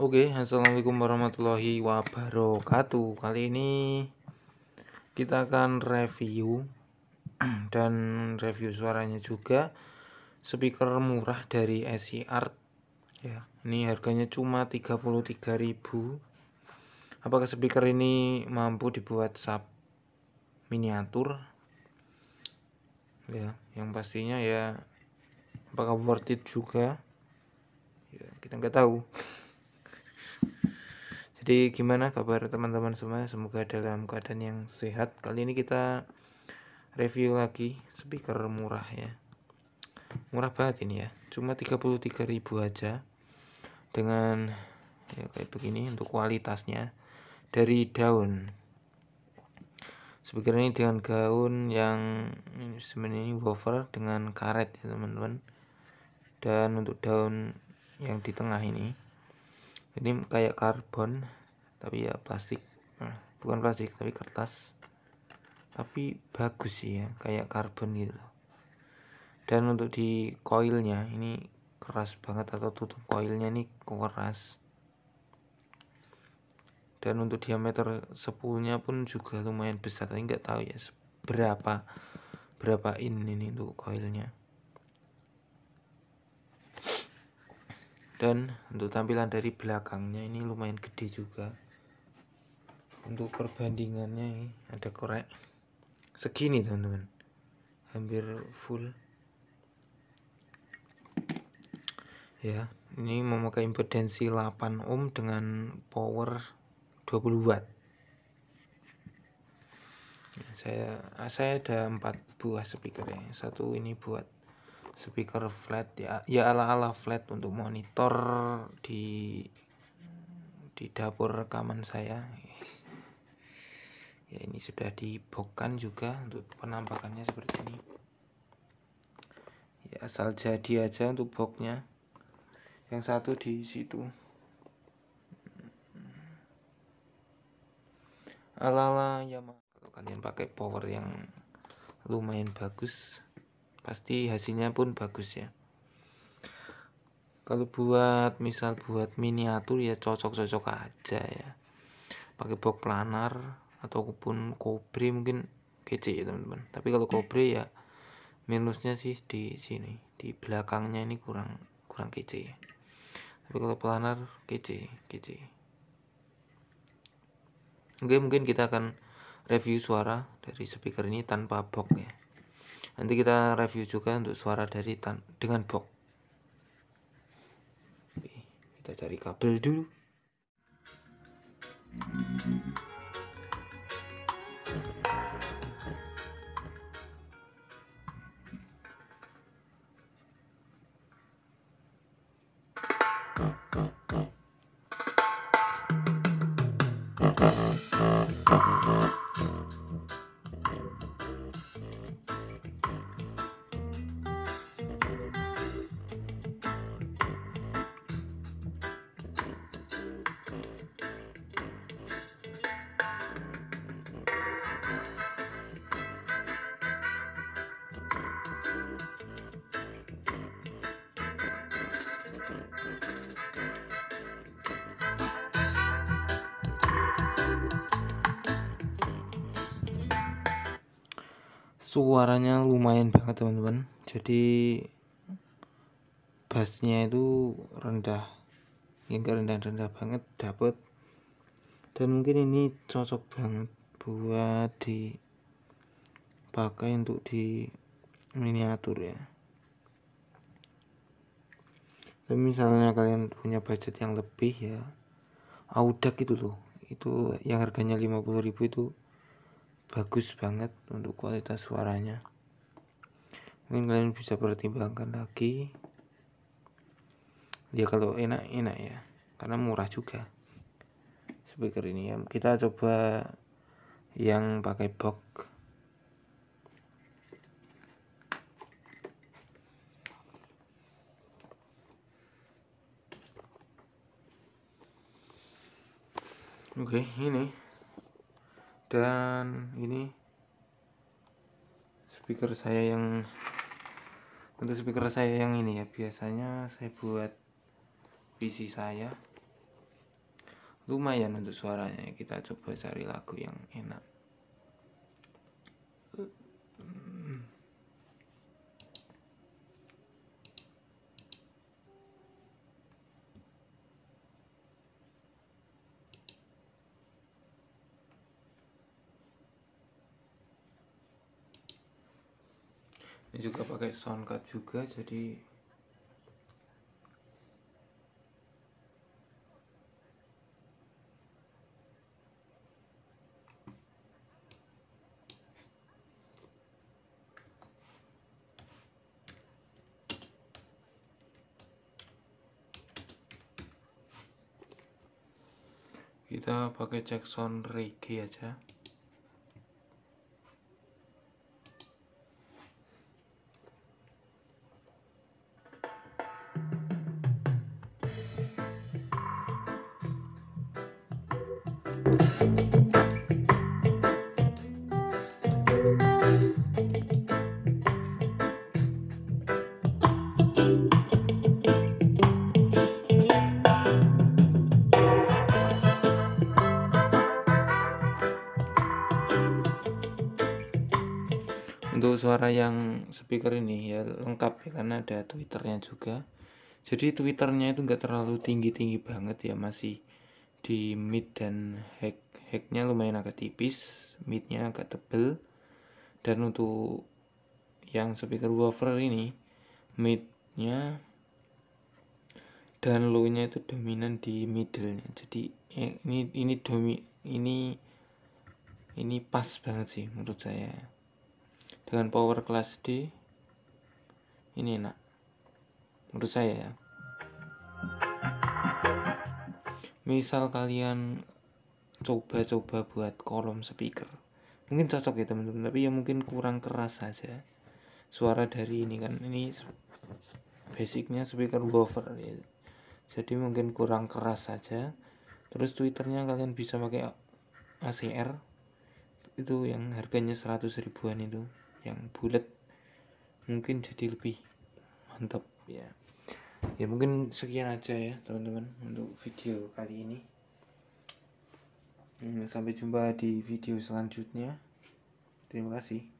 Oke, okay, assalamualaikum warahmatullahi wabarakatuh. Kali ini kita akan review dan review suaranya juga speaker murah dari SE Art. Ya, ini harganya cuma 33.000. Apakah speaker ini mampu dibuat sub miniatur? Ya, yang pastinya ya apakah worth it juga? Ya, kita nggak tahu. Jadi gimana kabar teman-teman semua? Semoga dalam keadaan yang sehat. Kali ini kita review lagi speaker murah ya. Murah banget ini ya. Cuma 33 ribu aja. Dengan ya kayak begini untuk kualitasnya dari daun. Speaker ini dengan gaun yang ini sebenarnya ini wafer dengan karet ya teman-teman. Dan untuk daun yang di tengah ini ini kayak karbon tapi ya plastik nah, bukan plastik tapi kertas tapi bagus sih ya kayak karbon gitu dan untuk di koilnya ini keras banget atau tutup koilnya ini keras dan untuk diameter sepulnya pun juga lumayan besar tapi nggak tahu ya berapa berapa in ini untuk koilnya dan untuk tampilan dari belakangnya ini lumayan gede juga untuk perbandingannya ini ada korek segini teman-teman hampir full ya ini memakai impedansi 8 ohm dengan power 20 watt saya saya ada empat buah speaker ya satu ini buat speaker flat ya ya ala-ala flat untuk monitor di di dapur rekaman saya ya ini sudah dibokkan juga untuk penampakannya seperti ini ya asal jadi aja untuk boxnya yang satu di situ ala-ala Yamaha kalian pakai power yang lumayan bagus pasti hasilnya pun bagus ya kalau buat misal buat miniatur ya cocok-cocok aja ya pakai box planar ataupun kobri mungkin kece ya teman-teman tapi kalau kobri ya minusnya sih di sini di belakangnya ini kurang kurang kece ya. tapi kalau planar kece kece oke mungkin kita akan review suara dari speaker ini tanpa box ya nanti kita review juga untuk suara dari tan dengan box kita cari kabel dulu suaranya lumayan banget teman-teman jadi bassnya itu rendah yang rendah-rendah banget dapet dan mungkin ini cocok banget buat dipakai untuk di miniatur ya tapi misalnya kalian punya budget yang lebih ya audak itu loh itu yang harganya 50.000 itu bagus banget untuk kualitas suaranya mungkin kalian bisa pertimbangkan lagi ya kalau enak enak ya karena murah juga speaker ini ya kita coba yang pakai box oke okay, ini dan ini speaker saya yang untuk speaker saya yang ini ya biasanya saya buat PC saya lumayan untuk suaranya kita coba cari lagu yang enak ini juga pakai sound card juga jadi kita pakai Jackson reggae aja untuk suara yang speaker ini ya lengkap ya karena ada twitternya juga jadi twitternya itu nggak terlalu tinggi tinggi banget ya masih di mid dan hack hacknya lumayan agak tipis midnya agak tebel dan untuk yang speaker woofer ini midnya dan low nya itu dominan di middle nya jadi ya, ini ini domi ini ini pas banget sih menurut saya dengan power class D ini enak menurut saya ya misal kalian coba-coba buat kolom speaker mungkin cocok ya teman-teman tapi ya mungkin kurang keras saja suara dari ini kan ini basicnya speaker buffer ya. jadi mungkin kurang keras saja terus twitternya kalian bisa pakai ACR itu yang harganya 100 ribuan itu yang bulat mungkin jadi lebih mantap ya ya mungkin sekian aja ya teman-teman untuk video kali ini hmm, sampai jumpa di video selanjutnya terima kasih